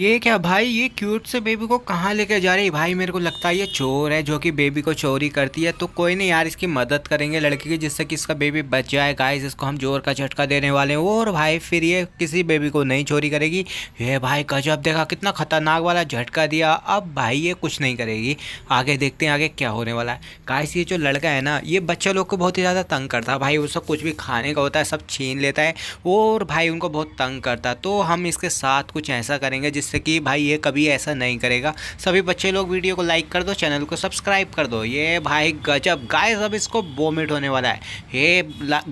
ये क्या भाई ये क्यूट से बेबी को कहाँ लेके जा रही है भाई मेरे को लगता है ये चोर है जो कि बेबी को चोरी करती है तो कोई नहीं यार इसकी मदद करेंगे लड़के की जिससे कि इसका बेबी बच जाए गाइस इसको हम जोर का झटका देने वाले हैं और भाई फिर ये किसी बेबी को नहीं चोरी करेगी ये भाई गजब देखा कितना खतरनाक वाला झटका दिया अब भाई ये कुछ नहीं करेगी आगे देखते हैं आगे क्या होने वाला है गाइस ये जो लड़का है ना ये बच्चे लोग को बहुत ही ज़्यादा तंग करता है भाई उसको कुछ भी खाने का होता है सब छीन लेता है और भाई उनको बहुत तंग करता है तो हम इसके साथ कुछ ऐसा करेंगे जिस जिससे कि भाई ये कभी ऐसा नहीं करेगा सभी बच्चे लोग वीडियो को लाइक कर दो चैनल को सब्सक्राइब कर दो ये भाई गजब गाइस अब इसको वोमिट होने वाला है ये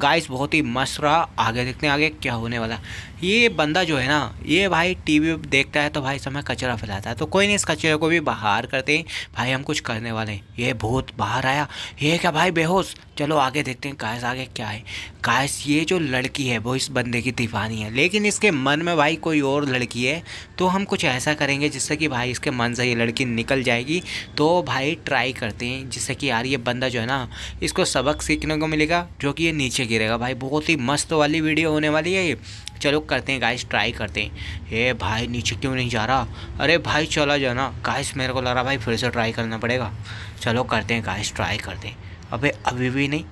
गाइस बहुत ही मस्त रहा आगे देखते हैं आगे क्या होने वाला ये बंदा जो है ना ये भाई टीवी देखता है तो भाई समय कचरा फैलाता है तो कोई नहीं इस कचरे को भी बाहर करते हैं भाई हम कुछ करने वाले हैं ये भूत बाहर आया ये क्या भाई बेहोश चलो आगे देखते हैं कायस आगे क्या है कायस ये जो लड़की है वो इस बंदे की दीवानी है लेकिन इसके मन में भाई कोई और लड़की है तो हम कुछ ऐसा करेंगे जिससे कि भाई इसके मन से ये लड़की निकल जाएगी तो भाई ट्राई करते हैं जिससे कि यार ये बंदा जो है ना इसको सबक सीखने को मिलेगा जो कि ये नीचे गिरेगा भाई बहुत ही मस्त वाली वीडियो होने वाली है ये चलो करते हैं गाइस ट्राई करते हैं हे भाई नीचे क्यों नहीं जा रहा अरे भाई चला जाना गाइस मेरे को लग रहा भाई फिर से ट्राई करना पड़ेगा चलो करते हैं गाइस ट्राई करते हैं अबे अभी भी नहीं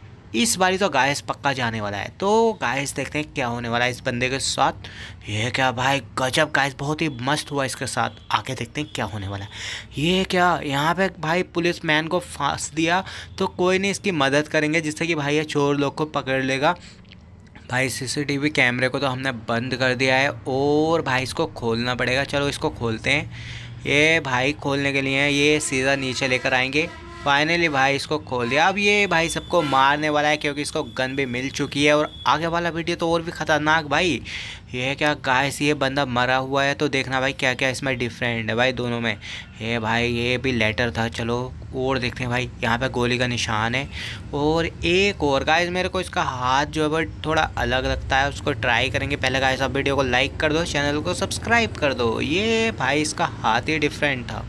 इस बारी तो गाइस पक्का जाने वाला है तो गाइस देखते हैं क्या होने वाला है इस बंदे के साथ ये क्या भाई गजब गाइस बहुत ही मस्त हुआ इसके साथ आगे देखते हैं क्या होने वाला है ये क्या यहाँ पे भाई पुलिस मैन को फांस दिया तो कोई नहीं इसकी मदद करेंगे जिससे कि भाई ये चोर लोग को पकड़ लेगा भाई सीसीटीवी कैमरे को तो हमने बंद कर दिया है और भाई इसको खोलना पड़ेगा चलो इसको खोलते हैं ये भाई खोलने के लिए ये सीधा नीचे लेकर आएंगे फाइनली भाई इसको खोल दिया अब ये भाई सबको मारने वाला है क्योंकि इसको गन भी मिल चुकी है और आगे वाला वीडियो तो और भी ख़तरनाक भाई ये क्या गाइस ये बंदा मरा हुआ है तो देखना भाई क्या क्या इसमें डिफरेंट है भाई दोनों में ये भाई ये भी लेटर था चलो और देखते हैं भाई यहाँ पे गोली का निशान है और एक और गाइस मेरे को इसका हाथ जो है वो थोड़ा अलग लगता है उसको ट्राई करेंगे पहले गाइस आप वीडियो को लाइक कर दो चैनल को सब्सक्राइब कर दो ये भाई इसका हाथ ही डिफरेंट था